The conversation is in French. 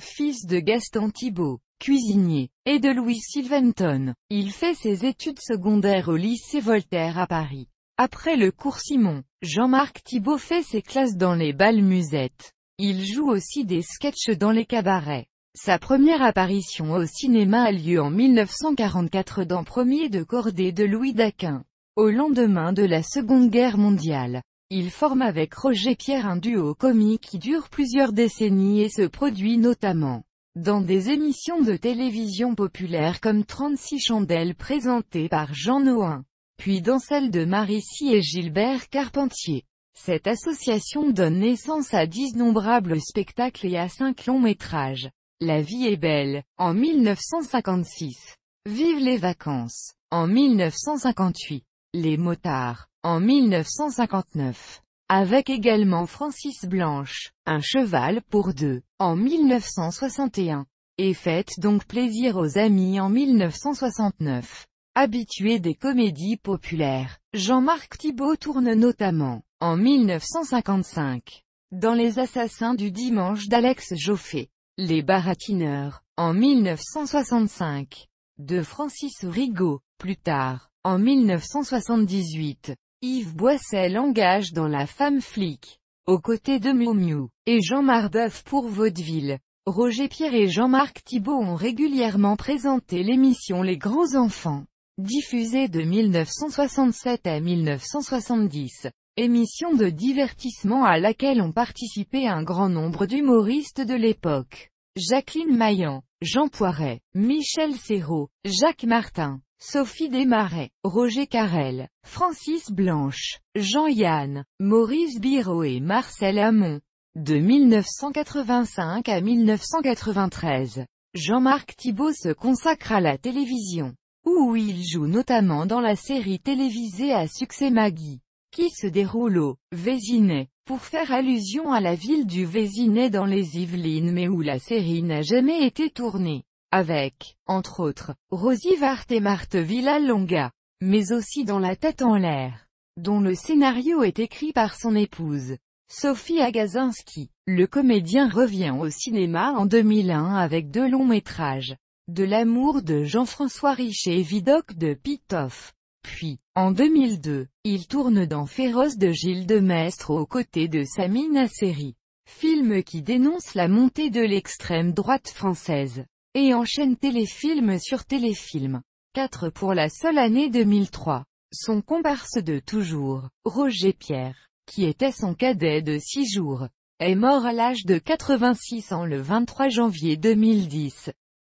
fils de Gaston Thibault, cuisinier, et de Louis Sylventon. Il fait ses études secondaires au lycée Voltaire à Paris. Après le cours Simon, Jean-Marc Thibault fait ses classes dans les bals musettes. Il joue aussi des sketchs dans les cabarets. Sa première apparition au cinéma a lieu en 1944 dans Premier de Cordée de Louis d'Aquin. Au lendemain de la Seconde Guerre mondiale, il forme avec Roger Pierre un duo comique qui dure plusieurs décennies et se produit notamment dans des émissions de télévision populaires comme 36 chandelles présentées par Jean Noin, puis dans celle de Marissi et Gilbert Carpentier. Cette association donne naissance à d'innombrables spectacles et à cinq longs métrages. La vie est belle, en 1956. Vive les vacances, en 1958. Les motards, en 1959. Avec également Francis Blanche, Un cheval pour deux, en 1961. Et faites donc plaisir aux amis en 1969. Habitué des comédies populaires, Jean-Marc Thibault tourne notamment, en 1955, dans Les Assassins du Dimanche d'Alex Joffé, Les Baratineurs, en 1965, de Francis Rigaud, plus tard, en 1978, Yves Boissel engage dans La Femme Flic, aux côtés de Miu Miu, et Jean Mardeuf pour Vaudeville. Roger Pierre et Jean-Marc Thibault ont régulièrement présenté l'émission Les Grands Enfants, diffusée de 1967 à 1970, émission de divertissement à laquelle ont participé un grand nombre d'humoristes de l'époque. Jacqueline Maillan, Jean Poiret, Michel Serrault, Jacques Martin, Sophie Desmarais, Roger Carrel, Francis Blanche, Jean-Yann, Maurice Biro et Marcel Hamon. De 1985 à 1993, Jean-Marc Thibault se consacre à la télévision, où il joue notamment dans la série télévisée à succès Maggie, qui se déroule au Vésinet, pour faire allusion à la ville du Vésinet dans les Yvelines mais où la série n'a jamais été tournée avec, entre autres, Rosie Vart et Marthe Villalonga, mais aussi dans La tête en l'air, dont le scénario est écrit par son épouse, Sophie Agazinski. Le comédien revient au cinéma en 2001 avec deux longs métrages, De l'amour de Jean-François Richet et Vidocq de Pitoff. Puis, en 2002, il tourne dans Féroce de Gilles de Maistre aux côtés de Samina Seri. film qui dénonce la montée de l'extrême droite française et enchaîne téléfilm sur téléfilm. 4 pour la seule année 2003. Son comparse de toujours, Roger Pierre, qui était son cadet de 6 jours, est mort à l'âge de 86 ans le 23 janvier 2010.